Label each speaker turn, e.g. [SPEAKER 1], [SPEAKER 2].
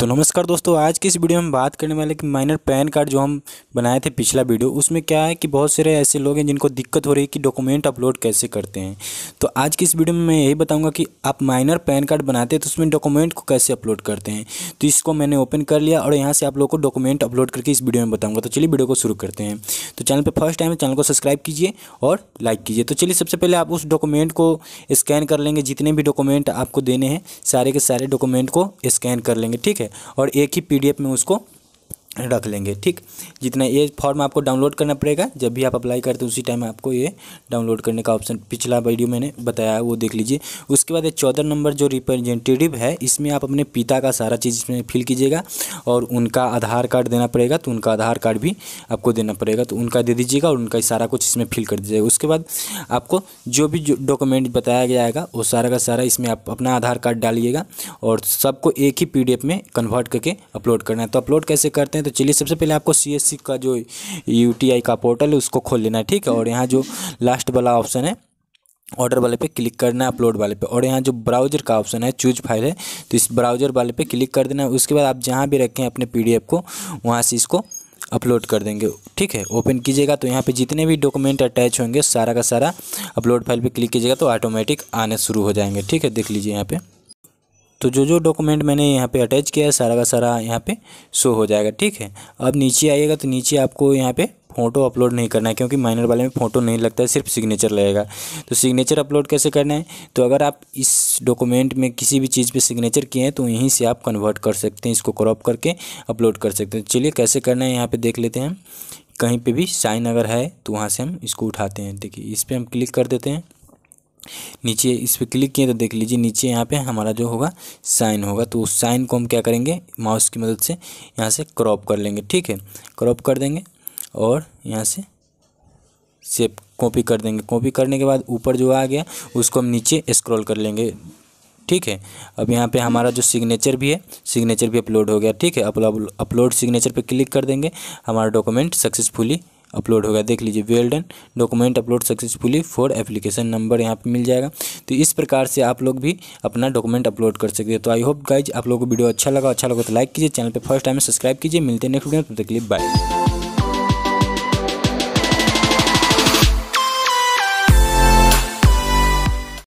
[SPEAKER 1] तो नमस्कार दोस्तों आज की इस वीडियो में बात करने वाले कि माइनर पैन कार्ड जो हम बनाए थे पिछला वीडियो उसमें क्या है कि बहुत सारे ऐसे लोग हैं जिनको दिक्कत हो रही है कि डॉक्यूमेंट अपलोड कैसे करते हैं तो आज की इस वीडियो में मैं यही बताऊंगा कि आप माइनर पैन कार्ड बनाते हैं तो उसमें डॉक्यूमेंट को कैसे अपलोड करते हैं तो इसको मैंने ओपन कर लिया और यहाँ से आप लोग को डॉक्यूमेंट अपलोड करके इस वीडियो में बताऊँगा तो चलिए वीडियो को शुरू करते हैं तो चैनल पर फर्स्ट टाइम है चैनल को सब्सक्राइब कीजिए और लाइक कीजिए तो चलिए सबसे पहले आप उस डॉक्यूमेंट को स्कैन कर लेंगे जितने भी डॉक्यूमेंट आपको देने हैं सारे के सारे डॉक्यूमेंट को स्कैन कर लेंगे ठीक है और एक ही पी में उसको रख लेंगे ठीक जितना ये फॉर्म आपको डाउनलोड करना पड़ेगा जब भी आप अप्लाई करते हैं उसी टाइम आपको ये डाउनलोड करने का ऑप्शन पिछला वीडियो मैंने बताया है वो देख लीजिए उसके बाद ये चौदह नंबर जो रिप्रेजेंटेटिव है इसमें आप अपने पिता का सारा चीज़ इसमें फिल कीजिएगा और उनका आधार कार्ड देना पड़ेगा तो उनका आधार कार्ड भी आपको देना पड़ेगा तो उनका दे दीजिएगा और उनका सारा कुछ इसमें फिल कर दीजिएगा उसके बाद आपको जो भी डॉक्यूमेंट बताया जाएगा वो सारा का सारा इसमें आप अपना आधार कार्ड डालिएगा और सबको एक ही पी में कन्वर्ट करके अपलोड करना है तो अपलोड कैसे करते हैं हैं तो चलिए सबसे पहले आपको सी का जो यू का पोर्टल है उसको खोल लेना है ठीक है और यहाँ जो लास्ट वाला ऑप्शन है ऑर्डर वाले पे क्लिक करना है अपलोड वाले पे और यहाँ जो ब्राउजर का ऑप्शन है चूज फाइल है तो इस ब्राउजर वाले पे क्लिक कर देना है उसके बाद आप जहाँ भी रखें अपने पीडीएफ को वहाँ से इसको अपलोड कर देंगे ठीक है ओपन कीजिएगा तो यहाँ पे जितने भी डॉक्यूमेंट अटैच होंगे सारा का सारा अपलोड फाइल पे क्लिक कीजिएगा तो ऑटोमेटिक आने शुरू हो जाएंगे ठीक है देख लीजिए यहाँ पे तो जो जो डॉक्यूमेंट मैंने यहाँ पे अटैच किया है सारा का सारा यहाँ पे शो हो जाएगा ठीक है अब नीचे आइएगा तो नीचे आपको यहाँ पे फ़ोटो अपलोड नहीं करना है क्योंकि माइनर वाले में फ़ोटो नहीं लगता है सिर्फ सिग्नेचर लगेगा तो सिग्नेचर अपलोड कैसे करना है तो अगर आप इस डॉक्यूमेंट में किसी भी चीज़ पे सिग्नेचर किए हैं तो यहीं से आप कन्वर्ट कर सकते हैं इसको क्रॉप करके अपलोड कर सकते हैं चलिए कैसे करना है यहाँ पर देख लेते हैं कहीं पर भी साइन अगर है तो वहाँ से हम इसको उठाते हैं देखिए इस पर हम क्लिक कर देते हैं नीचे इस पर क्लिक किए तो देख लीजिए नीचे यहाँ पे हमारा जो होगा साइन होगा तो उस साइन को हम क्या करेंगे माउस की मदद से यहाँ से क्रॉप कर लेंगे ठीक है क्रॉप कर देंगे और यहाँ से सेप कॉपी कर देंगे कॉपी करने के बाद ऊपर जो आ गया उसको हम नीचे स्क्रॉल कर लेंगे ठीक है अब यहाँ पे हमारा जो सिग्नेचर भी है सिग्नेचर भी अपलोड हो गया ठीक है अपलोड सिग्नेचर पे क्लिक कर देंगे हमारा डॉक्यूमेंट सक्सेसफुली अपलोड होगा देख लीजिए well done document upload successfully for application number यहाँ पे मिल जाएगा तो इस प्रकार से आप लोग भी अपना डॉक्यूमेंट अपलोड कर सकते हैं तो आई होप गाइज आप लोगों को वीडियो अच्छा लगा अच्छा लगा तो लाइक कीजिए चैनल पर फर्स्ट टाइम सब्सक्राइब कीजिए मिलते हैं नेक्स्ट वीडियो तब तक के लिए बाय